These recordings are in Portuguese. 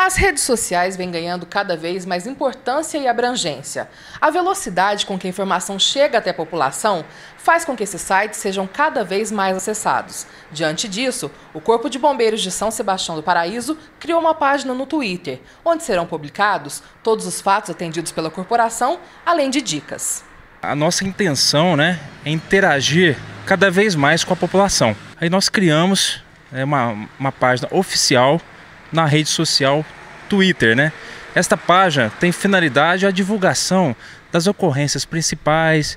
As redes sociais vêm ganhando cada vez mais importância e abrangência. A velocidade com que a informação chega até a população faz com que esses sites sejam cada vez mais acessados. Diante disso, o Corpo de Bombeiros de São Sebastião do Paraíso criou uma página no Twitter, onde serão publicados todos os fatos atendidos pela corporação, além de dicas. A nossa intenção né, é interagir cada vez mais com a população. Aí nós criamos né, uma, uma página oficial na rede social Twitter, né? Esta página tem finalidade a divulgação das ocorrências principais,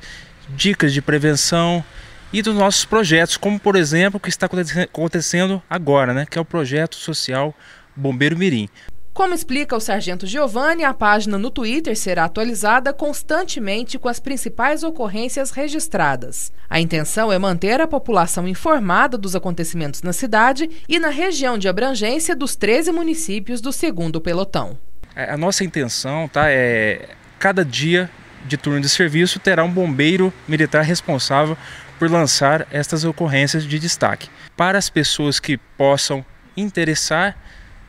dicas de prevenção e dos nossos projetos, como por exemplo o que está acontecendo agora, né? Que é o projeto social Bombeiro Mirim. Como explica o sargento Giovanni, a página no Twitter será atualizada constantemente com as principais ocorrências registradas. A intenção é manter a população informada dos acontecimentos na cidade e na região de abrangência dos 13 municípios do segundo pelotão. É, a nossa intenção tá, é cada dia de turno de serviço terá um bombeiro militar responsável por lançar estas ocorrências de destaque. Para as pessoas que possam interessar,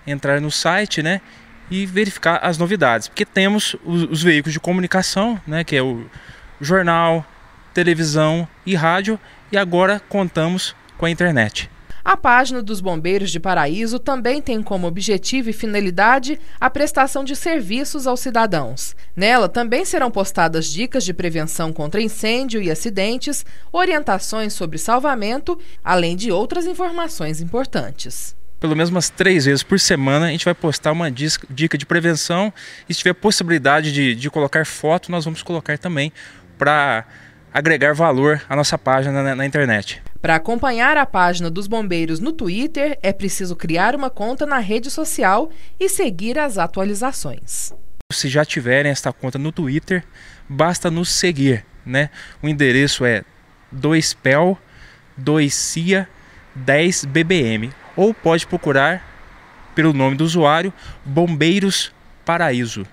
entrar no site, né? E verificar as novidades. Porque temos os, os veículos de comunicação, né? Que é o jornal, televisão e rádio. E agora contamos com a internet. A página dos Bombeiros de Paraíso também tem como objetivo e finalidade a prestação de serviços aos cidadãos. Nela também serão postadas dicas de prevenção contra incêndio e acidentes, orientações sobre salvamento, além de outras informações importantes pelo menos umas três vezes por semana, a gente vai postar uma dica de prevenção. E se tiver possibilidade de, de colocar foto, nós vamos colocar também para agregar valor à nossa página na, na internet. Para acompanhar a página dos bombeiros no Twitter, é preciso criar uma conta na rede social e seguir as atualizações. Se já tiverem esta conta no Twitter, basta nos seguir, né? O endereço é 2pel 2cia 10bbm ou pode procurar pelo nome do usuário Bombeiros Paraíso.